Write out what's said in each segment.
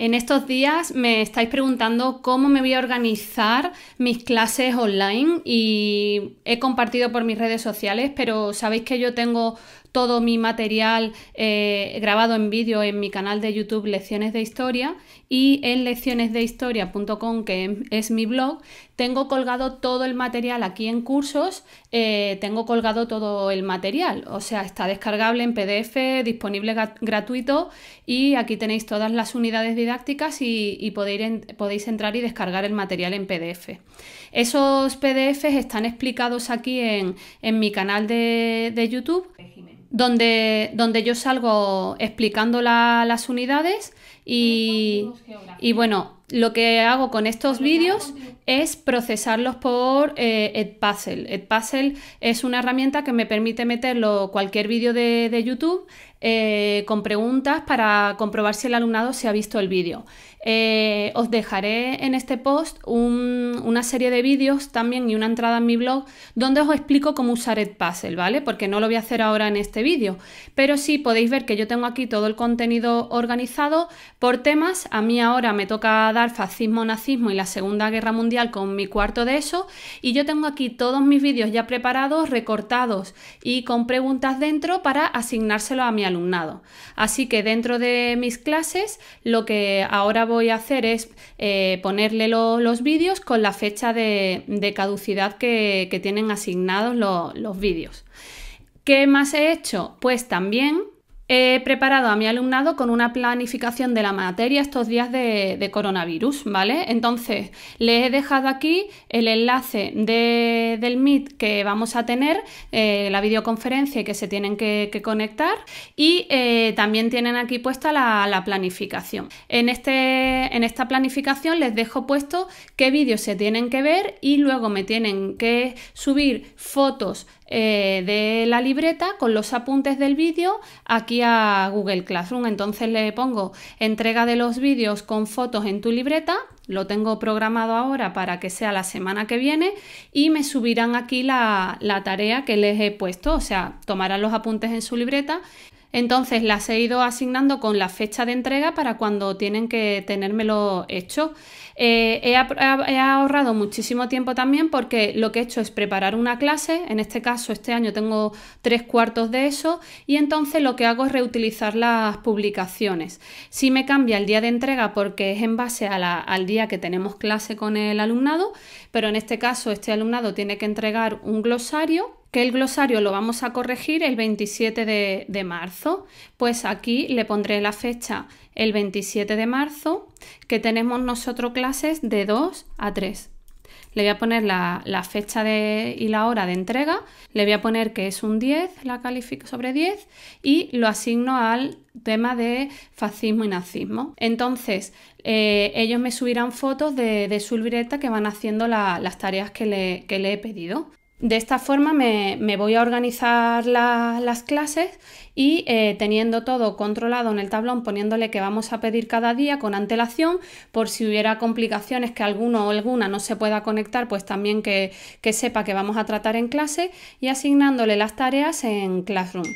En estos días me estáis preguntando cómo me voy a organizar mis clases online y he compartido por mis redes sociales, pero sabéis que yo tengo todo mi material eh, grabado en vídeo en mi canal de YouTube Lecciones de Historia y en leccionesdehistoria.com, que es mi blog, tengo colgado todo el material aquí en cursos, eh, tengo colgado todo el material, o sea, está descargable en PDF, disponible gratuito y aquí tenéis todas las unidades didácticas y, podéis entrar y descargar el material en PDF. Esos PDFs están explicados aquí en, en mi canal de, YouTube. Donde, donde, yo salgo explicando las unidades y, y, bueno, lo que hago con estos vídeos es procesarlos por eh, Edpuzzle. Edpuzzle es una herramienta que me permite meterlo cualquier vídeo de, YouTube eh, con preguntas para comprobar si el alumnado se ha visto el vídeo. Eh, os dejaré en este post una serie de vídeos también y una entrada en mi blog donde os explico cómo usar Edpuzzle, ¿vale? Porque no lo voy a hacer ahora en este vídeo, pero sí podéis ver que yo tengo aquí todo el contenido organizado por temas. A mí ahora me toca dar fascismo, nazismo y la Segunda Guerra Mundial con mi cuarto de eso y yo tengo aquí todos mis vídeos ya preparados, recortados y con preguntas dentro para asignárselo a mi alumnado. Así que dentro de mis clases lo que ahora voy a hacer es eh, ponerle los vídeos con la fecha de, caducidad que, tienen asignados los vídeos. ¿Qué más he hecho? Pues también He preparado a mi alumnado con una planificación de la materia estos días de, coronavirus, ¿vale? Entonces, les he dejado aquí el enlace del Meet que vamos a tener, eh, la videoconferencia y que se tienen que, conectar y eh, también tienen aquí puesta la, planificación. En, este, en esta planificación les dejo puesto qué vídeos se tienen que ver y luego me tienen que subir fotos eh, de la libreta con los apuntes del vídeo aquí a Google Classroom. Entonces le pongo entrega de los vídeos con fotos en tu libreta. Lo tengo programado ahora para que sea la semana que viene y me subirán aquí la, la tarea que les he puesto, o sea, tomarán los apuntes en su libreta entonces las he ido asignando con la fecha de entrega para cuando tienen que tenérmelo hecho. Eh, he, ahorrado muchísimo tiempo también porque lo que he hecho es preparar una clase, en este caso este año tengo tres cuartos de eso y entonces lo que hago es reutilizar las publicaciones. Si me cambia el día de entrega porque es en base al día que tenemos clase con el alumnado, pero en este caso este alumnado tiene que entregar un glosario que el glosario lo vamos a corregir el 27 de, marzo. Pues aquí le pondré la fecha el 27 de marzo, que tenemos nosotros clases de 2 a 3. Le voy a poner la, fecha y la hora de entrega, le voy a poner que es un 10, la califico sobre 10 y lo asigno al tema de fascismo y nazismo. Entonces, eh, ellos me subirán fotos de, su libreta que van haciendo las tareas que le he pedido. De esta forma me, voy a organizar las clases y eh, teniendo todo controlado en el tablón, poniéndole que vamos a pedir cada día con antelación, por si hubiera complicaciones que alguno o alguna no se pueda conectar, pues también que, que sepa que vamos a tratar en clase y asignándole las tareas en Classroom.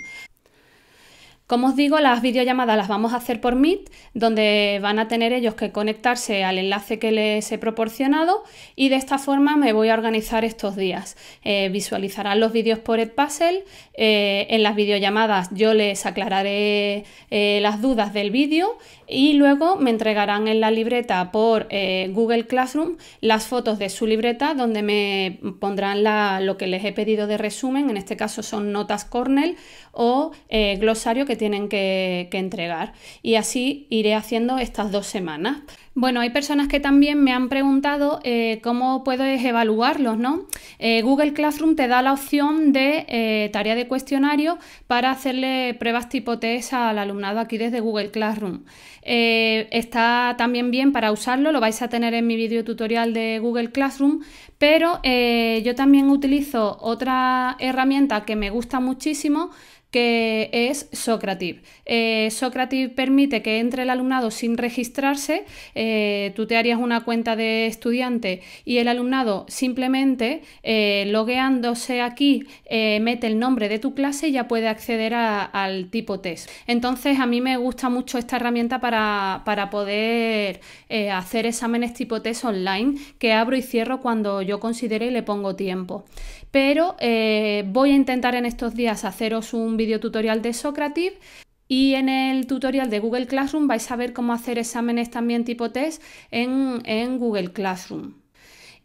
Como os digo, las videollamadas las vamos a hacer por Meet, donde van a tener ellos que conectarse al enlace que les he proporcionado y de esta forma me voy a organizar estos días. Eh, visualizarán los vídeos por Edpuzzle, eh, en las videollamadas yo les aclararé eh, las dudas del vídeo y luego me entregarán en la libreta por Google Classroom las fotos de su libreta donde me pondrán lo que les he pedido de resumen, en este caso son notas Cornell o glosario que tienen que, entregar. Y así iré haciendo estas dos semanas. Bueno, hay personas que también me han preguntado eh, cómo puedes evaluarlos, ¿no? Eh, Google Classroom te da la opción de eh, tarea de cuestionario para hacerle pruebas tipo test al alumnado aquí desde Google Classroom. está también bien para usarlo, lo vais a tener en mi video tutorial de Google Classroom, pero yo también utilizo otra herramienta que me gusta muchísimo que es Socrative. Eh, Socrative permite que entre el alumnado sin registrarse, eh, tú te harías una cuenta de estudiante y el alumnado simplemente eh, logueándose aquí mete el nombre de tu clase y ya puede acceder al tipo test. Entonces a mí me gusta mucho esta herramienta para, para poder hacer exámenes tipo test online que abro y cierro cuando yo considere y le pongo tiempo pero eh, voy a intentar en estos días haceros un video tutorial de Socrative y en el tutorial de Google Classroom vais a ver cómo hacer exámenes también tipo test en Google Classroom.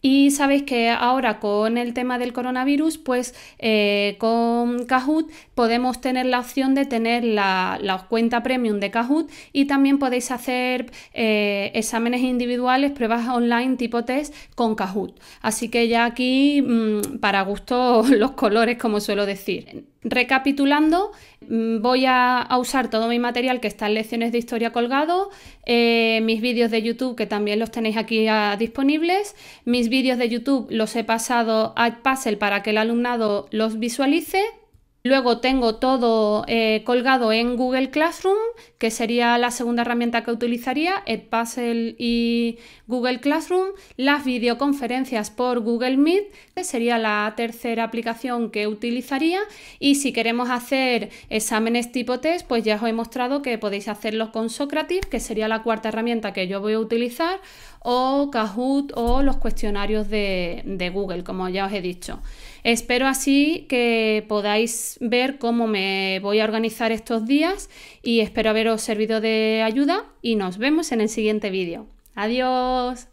Y sabéis que ahora con el tema del coronavirus, pues eh, con Kahoot podemos tener la opción de tener la, cuenta premium de Kahoot y también podéis hacer eh, exámenes individuales, pruebas online tipo test con Kahoot. Así que ya aquí mm, para gusto los colores, como suelo decir. Recapitulando, mm, voy a, usar todo mi material que está en lecciones de historia colgado, eh, mis vídeos de YouTube que también los tenéis aquí ah, disponibles, mis vídeos de YouTube los he pasado a Puzzle para que el alumnado los visualice Luego tengo todo eh, colgado en Google Classroom, que sería la segunda herramienta que utilizaría, Edpuzzle y Google Classroom. Las videoconferencias por Google Meet, que sería la tercera aplicación que utilizaría. Y si queremos hacer exámenes tipo test, pues ya os he mostrado que podéis hacerlos con Socrative, que sería la cuarta herramienta que yo voy a utilizar, o Kahoot o los cuestionarios de Google, como ya os he dicho. Espero así que podáis ver cómo me voy a organizar estos días y espero haberos servido de ayuda y nos vemos en el siguiente vídeo. Adiós.